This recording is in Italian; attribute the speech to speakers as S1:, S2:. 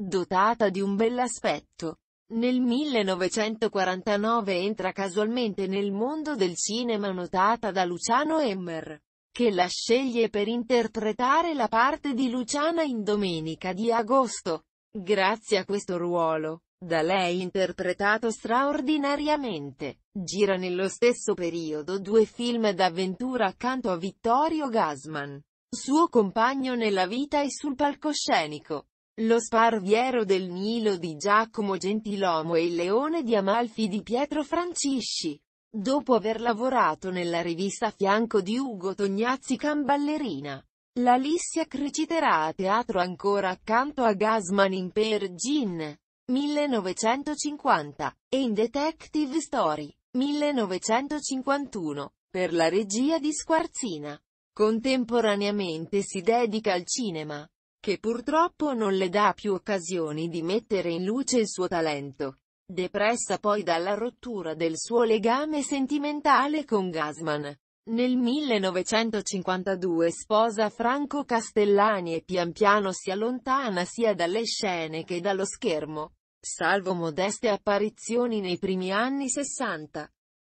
S1: Dotata di un bell'aspetto. Nel 1949 entra casualmente nel mondo del cinema notata da Luciano Emmer, che la sceglie per interpretare la parte di Luciana in Domenica di agosto. Grazie a questo ruolo, da lei interpretato straordinariamente, gira nello stesso periodo due film d'avventura accanto a Vittorio Gasman, suo compagno nella vita e sul palcoscenico. Lo sparviero del Nilo di Giacomo Gentilomo e il leone di Amalfi di Pietro Francisci. Dopo aver lavorato nella rivista fianco di Ugo Tognazzi Camballerina, l'Alissia reciterà a teatro ancora accanto a Gasman in Per Gin, 1950, e in Detective Story, 1951, per la regia di Squarzina. Contemporaneamente si dedica al cinema che purtroppo non le dà più occasioni di mettere in luce il suo talento. Depressa poi dalla rottura del suo legame sentimentale con Gasman. Nel 1952 sposa Franco Castellani e pian piano si allontana sia dalle scene che dallo schermo, salvo modeste apparizioni nei primi anni 60.